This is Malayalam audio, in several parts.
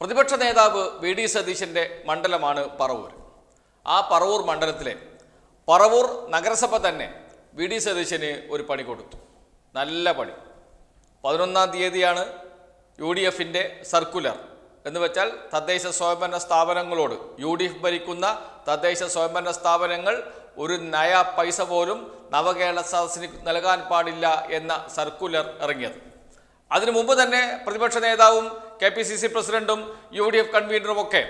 പ്രതിപക്ഷ നേതാവ് വി ഡി സതീശൻ്റെ മണ്ഡലമാണ് പറവൂർ ആ പറവൂർ മണ്ഡലത്തിലെ പറവൂർ നഗരസഭ തന്നെ വി ഡി സതീശന് ഒരു പണി കൊടുത്തു നല്ല പണി പതിനൊന്നാം തീയതിയാണ് യു ഡി എഫിൻ്റെ സർക്കുലർ എന്ന് വെച്ചാൽ തദ്ദേശ സ്വയംഭരണ സ്ഥാപനങ്ങളോട് യു ഡി എഫ് ഭരിക്കുന്ന തദ്ദേശ സ്വയംഭരണ സ്ഥാപനങ്ങൾ ഒരു നയ പൈസ പോലും നവകേരള സദസ്സിന് നൽകാൻ പാടില്ല എന്ന സർക്കുലർ ഇറങ്ങിയത് അതിനു മുമ്പ് തന്നെ പ്രതിപക്ഷ നേതാവും കെ പി സി സി പ്രസിഡന്റും യു ഡി എഫ് കൺവീനറും ഒക്കെ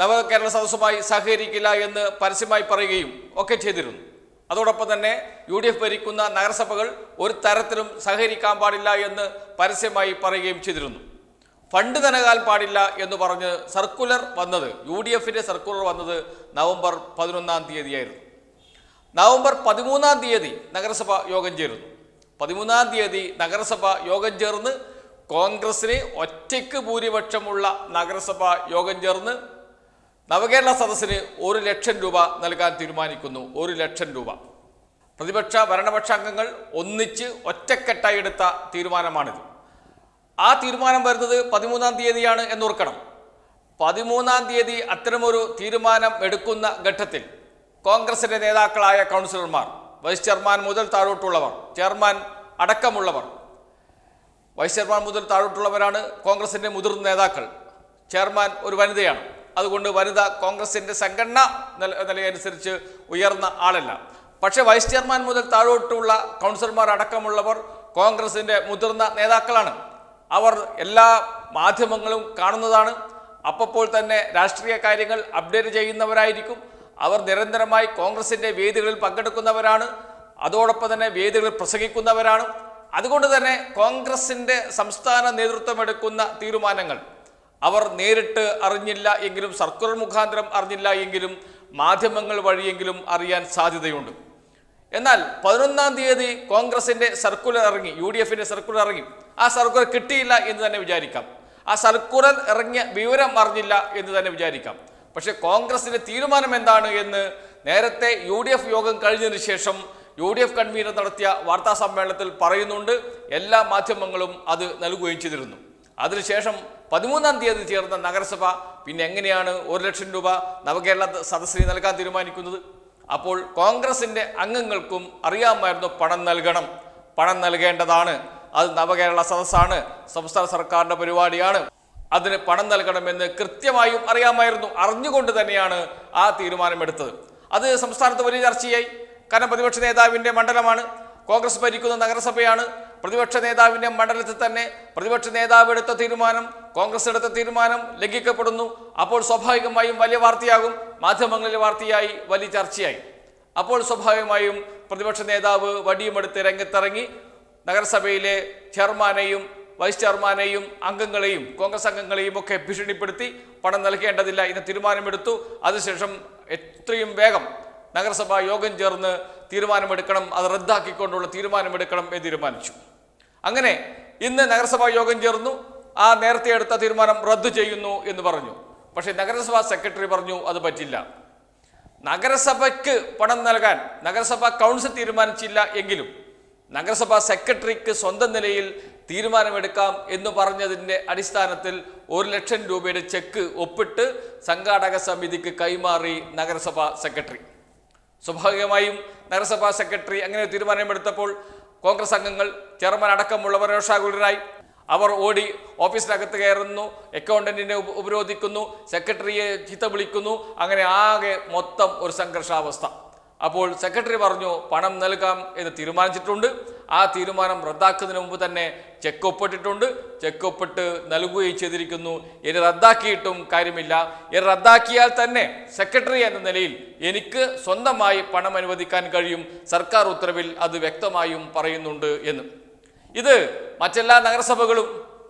നവകേരള സദസ്സുമായി സഹകരിക്കില്ല എന്ന് പരസ്യമായി പറയുകയും ഒക്കെ ചെയ്തിരുന്നു അതോടൊപ്പം തന്നെ യു ഡി എഫ് ഭരിക്കുന്ന നഗരസഭകൾ ഒരു തരത്തിലും സഹകരിക്കാൻ പാടില്ല എന്ന് പരസ്യമായി പറയുകയും ചെയ്തിരുന്നു ഫണ്ട് ധനകാൽ പാടില്ല എന്ന് പറഞ്ഞ് സർക്കുലർ വന്നത് യു ഡി എഫിൻ്റെ സർക്കുലർ വന്നത് നവംബർ പതിനൊന്നാം തീയതിയായിരുന്നു നവംബർ പതിമൂന്നാം തീയതി നഗരസഭ യോഗം ചേരുന്നു പതിമൂന്നാം തീയതി നഗരസഭ യോഗം ചേർന്ന് കോൺഗ്രസിന് ഒറ്റയ്ക്ക് ഭൂരിപക്ഷമുള്ള നഗരസഭ യോഗം ചേർന്ന് നവകേരള സദസ്സിന് ഒരു ലക്ഷം രൂപ നൽകാൻ തീരുമാനിക്കുന്നു ഒരു ലക്ഷം രൂപ പ്രതിപക്ഷ ഭരണപക്ഷ അംഗങ്ങൾ ഒന്നിച്ച് ഒറ്റക്കെട്ടായി എടുത്ത തീരുമാനമാണിത് ആ തീരുമാനം വരുന്നത് പതിമൂന്നാം തീയതിയാണ് എന്നോർക്കണം പതിമൂന്നാം തീയതി അത്തരമൊരു തീരുമാനം എടുക്കുന്ന ഘട്ടത്തിൽ കോൺഗ്രസിൻ്റെ നേതാക്കളായ കൗൺസിലർമാർ വൈസ് ചെയർമാൻ മുതൽ താഴോട്ടുള്ളവർ ചെയർമാൻ അടക്കമുള്ളവർ വൈസ് ചെയർമാൻ മുതൽ താഴോട്ടുള്ളവരാണ് കോൺഗ്രസിൻ്റെ മുതിർന്ന നേതാക്കൾ ചെയർമാൻ ഒരു വനിതയാണ് അതുകൊണ്ട് വനിത കോൺഗ്രസിൻ്റെ സംഘടന നിലയനുസരിച്ച് ഉയർന്ന ആളല്ല പക്ഷേ വൈസ് ചെയർമാൻ മുതൽ താഴോട്ടുള്ള കൗൺസിലർമാർ അടക്കമുള്ളവർ കോൺഗ്രസിൻ്റെ മുതിർന്ന നേതാക്കളാണ് അവർ എല്ലാ മാധ്യമങ്ങളും കാണുന്നതാണ് അപ്പോൾ തന്നെ രാഷ്ട്രീയ കാര്യങ്ങൾ അപ്ഡേറ്റ് ചെയ്യുന്നവരായിരിക്കും അവർ നിരന്തരമായി കോൺഗ്രസിൻ്റെ വേദികളിൽ പങ്കെടുക്കുന്നവരാണ് അതോടൊപ്പം തന്നെ വേദികളിൽ പ്രസംഗിക്കുന്നവരാണ് അതുകൊണ്ട് തന്നെ കോൺഗ്രസിൻ്റെ സംസ്ഥാന നേതൃത്വം എടുക്കുന്ന തീരുമാനങ്ങൾ അവർ നേരിട്ട് അറിഞ്ഞില്ല എങ്കിലും സർക്കുലർ മുഖാന്തരം അറിഞ്ഞില്ല എങ്കിലും മാധ്യമങ്ങൾ വഴിയെങ്കിലും അറിയാൻ സാധ്യതയുണ്ട് എന്നാൽ പതിനൊന്നാം തീയതി കോൺഗ്രസിൻ്റെ സർക്കുലർ ഇറങ്ങി യു ഡി എഫിൻ്റെ സർക്കുലർ ഇറങ്ങി ആ സർക്കുലർ കിട്ടിയില്ല എന്ന് തന്നെ വിചാരിക്കാം ആ സർക്കുലർ ഇറങ്ങിയ വിവരം അറിഞ്ഞില്ല എന്ന് തന്നെ വിചാരിക്കാം പക്ഷേ കോൺഗ്രസിൻ്റെ തീരുമാനം എന്താണ് എന്ന് നേരത്തെ യു യോഗം കഴിഞ്ഞതിന് ശേഷം യു ഡി എഫ് കൺവീനർ നടത്തിയ വാർത്താ സമ്മേളനത്തിൽ പറയുന്നുണ്ട് എല്ലാ മാധ്യമങ്ങളും അത് നൽകുകയും ചെയ്തിരുന്നു അതിനുശേഷം പതിമൂന്നാം തീയതി ചേർന്ന നഗരസഭ പിന്നെ എങ്ങനെയാണ് ഒരു ലക്ഷം രൂപ നവകേരള സദസ്സിന് നൽകാൻ തീരുമാനിക്കുന്നത് അപ്പോൾ കോൺഗ്രസിൻ്റെ അംഗങ്ങൾക്കും അറിയാമായിരുന്നു പണം നൽകണം പണം നൽകേണ്ടതാണ് അത് നവകേരള സദസ്സാണ് സംസ്ഥാന സർക്കാരിൻ്റെ പരിപാടിയാണ് അതിന് പണം നൽകണമെന്ന് കൃത്യമായും അറിയാമായിരുന്നു അറിഞ്ഞുകൊണ്ട് തന്നെയാണ് ആ തീരുമാനമെടുത്തത് അത് സംസ്ഥാനത്ത് വലിയ ചർച്ചയായി കാരണം പ്രതിപക്ഷ നേതാവിൻ്റെ മണ്ഡലമാണ് കോൺഗ്രസ് ഭരിക്കുന്ന നഗരസഭയാണ് പ്രതിപക്ഷ നേതാവിൻ്റെ മണ്ഡലത്തിൽ തന്നെ പ്രതിപക്ഷ നേതാവ് എടുത്ത തീരുമാനം കോൺഗ്രസ് എടുത്ത തീരുമാനം ലംഘിക്കപ്പെടുന്നു അപ്പോൾ സ്വാഭാവികമായും വലിയ വാർത്തയാകും മാധ്യമങ്ങളിൽ വാർത്തയായി വലിയ ചർച്ചയായി അപ്പോൾ സ്വാഭാവികമായും പ്രതിപക്ഷ നേതാവ് വടിയുമെടുത്ത് രംഗത്തിറങ്ങി നഗരസഭയിലെ ചെയർമാനെയും വൈസ് ചെയർമാനെയും അംഗങ്ങളെയും കോൺഗ്രസ് അംഗങ്ങളെയും ഒക്കെ ഭീഷണിപ്പെടുത്തി പണം നൽകേണ്ടതില്ല എന്ന തീരുമാനമെടുത്തു അതിനുശേഷം എത്രയും വേഗം നഗരസഭാ യോഗം ചേർന്ന് തീരുമാനമെടുക്കണം അത് റദ്ദാക്കിക്കൊണ്ടുള്ള തീരുമാനമെടുക്കണം എന്ന് തീരുമാനിച്ചു അങ്ങനെ ഇന്ന് നഗരസഭാ യോഗം ചേർന്നു ആ നേരത്തെ എടുത്ത തീരുമാനം റദ്ദു ചെയ്യുന്നു എന്ന് പറഞ്ഞു പക്ഷേ നഗരസഭാ സെക്രട്ടറി പറഞ്ഞു അത് പറ്റില്ല നഗരസഭയ്ക്ക് പണം നൽകാൻ നഗരസഭാ കൗൺസിൽ തീരുമാനിച്ചില്ല എങ്കിലും നഗരസഭാ സെക്രട്ടറിക്ക് സ്വന്തം നിലയിൽ തീരുമാനമെടുക്കാം എന്ന് പറഞ്ഞതിൻ്റെ അടിസ്ഥാനത്തിൽ ഒരു ലക്ഷം രൂപയുടെ ചെക്ക് ഒപ്പിട്ട് സംഘാടക സമിതിക്ക് കൈമാറി നഗരസഭാ സെക്രട്ടറി സ്വാഭാവികമായും നഗരസഭാ സെക്രട്ടറി അങ്ങനെ തീരുമാനമെടുത്തപ്പോൾ കോൺഗ്രസ് അംഗങ്ങൾ ചെയർമാൻ അടക്കമുള്ളവർ രോഷാകുലരായി അവർ ഓടി ഓഫീസിനകത്ത് കയറുന്നു അക്കൗണ്ടന്റിനെ ഉപരോധിക്കുന്നു സെക്രട്ടറിയെ ചീത്ത വിളിക്കുന്നു അങ്ങനെ ആകെ മൊത്തം ഒരു സംഘർഷാവസ്ഥ അപ്പോൾ സെക്രട്ടറി പറഞ്ഞു പണം നൽകാം എന്ന് തീരുമാനിച്ചിട്ടുണ്ട് ആ തീരുമാനം റദ്ദാക്കുന്നതിന് മുമ്പ് തന്നെ ചെക്ക് ഒപ്പിട്ടിട്ടുണ്ട് ചെക്ക് ഒപ്പിട്ട് നൽകുകയും ചെയ്തിരിക്കുന്നു ഇനി റദ്ദാക്കിയിട്ടും കാര്യമില്ല ഇനി റദ്ദാക്കിയാൽ തന്നെ സെക്രട്ടറി എന്ന നിലയിൽ എനിക്ക് സ്വന്തമായി പണം അനുവദിക്കാൻ കഴിയും സർക്കാർ ഉത്തരവിൽ അത് വ്യക്തമായും പറയുന്നുണ്ട് എന്ന് ഇത് മറ്റെല്ലാ നഗരസഭകളും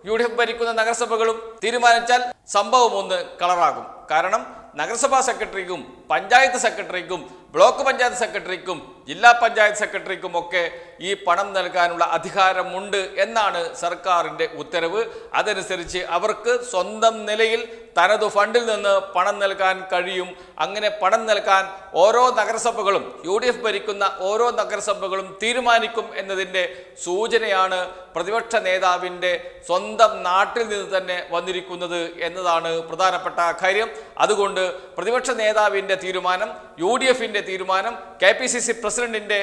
യു ഡി എഫ് ഭരിക്കുന്ന നഗരസഭകളും തീരുമാനിച്ചാൽ സംഭവം ഒന്ന് കളറാകും കാരണം നഗരസഭാ സെക്രട്ടറിക്കും പഞ്ചായത്ത് സെക്രട്ടറിക്കും ബ്ലോക്ക് പഞ്ചായത്ത് സെക്രട്ടറിക്കും ജില്ലാ പഞ്ചായത്ത് സെക്രട്ടറിക്കും ഒക്കെ ഈ പണം നൽകാനുള്ള അധികാരമുണ്ട് എന്നാണ് സർക്കാരിൻ്റെ ഉത്തരവ് അതനുസരിച്ച് അവർക്ക് സ്വന്തം നിലയിൽ തനതു ഫണ്ടിൽ നിന്ന് പണം നൽകാൻ കഴിയും അങ്ങനെ പണം നൽകാൻ ഓരോ നഗരസഭകളും യു ഡി എഫ് ഭരിക്കുന്ന ഓരോ നഗരസഭകളും തീരുമാനിക്കും എന്നതിൻ്റെ സൂചനയാണ് പ്രതിപക്ഷ നേതാവിൻ്റെ സ്വന്തം നാട്ടിൽ നിന്ന് തന്നെ വന്നിരിക്കുന്നത് എന്നതാണ് പ്രധാനപ്പെട്ട കാര്യം അതുകൊണ്ട് പ്രതിപക്ഷ നേതാവിൻ്റെ തീരുമാനം യു ഡി എഫിൻ്റെ തീരുമാനം കെ പി സി സി പ്രസിഡന്റിൻ്റെ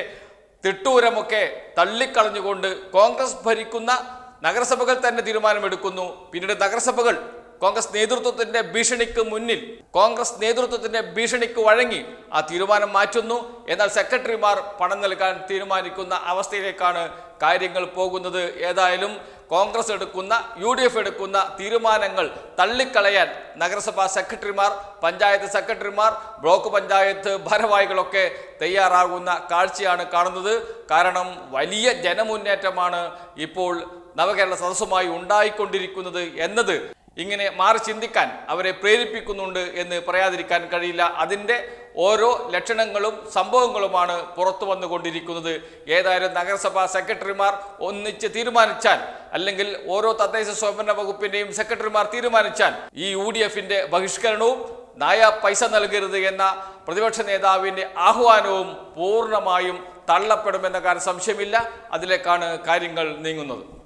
തിട്ടൂരമൊക്കെ തള്ളിക്കളഞ്ഞുകൊണ്ട് കോൺഗ്രസ് ഭരിക്കുന്ന നഗരസഭകൾ തന്നെ തീരുമാനമെടുക്കുന്നു പിന്നീട് നഗരസഭകൾ കോൺഗ്രസ് നേതൃത്വത്തിന്റെ ഭീഷണിക്ക് മുന്നിൽ കോൺഗ്രസ് നേതൃത്വത്തിന്റെ ഭീഷണിക്ക് വഴങ്ങി ആ തീരുമാനം മാറ്റുന്നു എന്നാൽ സെക്രട്ടറിമാർ പണം നൽകാൻ തീരുമാനിക്കുന്ന അവസ്ഥയിലേക്കാണ് കാര്യങ്ങൾ പോകുന്നത് ഏതായാലും കോൺഗ്രസ് എടുക്കുന്ന യു ഡി എഫ് എടുക്കുന്ന തീരുമാനങ്ങൾ തള്ളിക്കളയാൻ നഗരസഭാ സെക്രട്ടറിമാർ പഞ്ചായത്ത് സെക്രട്ടറിമാർ ബ്ലോക്ക് പഞ്ചായത്ത് ഭാരവാഹികളൊക്കെ തയ്യാറാകുന്ന കാഴ്ചയാണ് കാണുന്നത് കാരണം വലിയ ജനമുന്നേറ്റമാണ് ഇപ്പോൾ നവകേരള സദസ്സുമായി ഉണ്ടായിക്കൊണ്ടിരിക്കുന്നത് എന്നത് ഇങ്ങനെ മാറി ചിന്തിക്കാൻ അവരെ പ്രേരിപ്പിക്കുന്നുണ്ട് എന്ന് പറയാതിരിക്കാൻ കഴിയില്ല അതിൻ്റെ ഓരോ ലക്ഷണങ്ങളും സംഭവങ്ങളുമാണ് പുറത്തു വന്നുകൊണ്ടിരിക്കുന്നത് ഏതായാലും നഗരസഭാ സെക്രട്ടറിമാർ ഒന്നിച്ച് തീരുമാനിച്ചാൽ അല്ലെങ്കിൽ ഓരോ തദ്ദേശ സ്വയംഭരണ വകുപ്പിൻ്റെയും സെക്രട്ടറിമാർ തീരുമാനിച്ചാൽ ഈ യു ഡി എഫിൻ്റെ ബഹിഷ്കരണവും നായ പൈസ നൽകരുത് എന്ന പ്രതിപക്ഷ നേതാവിൻ്റെ ആഹ്വാനവും പൂർണ്ണമായും തള്ളപ്പെടുമെന്ന കാര്യം സംശയമില്ല അതിലേക്കാണ് കാര്യങ്ങൾ നീങ്ങുന്നത്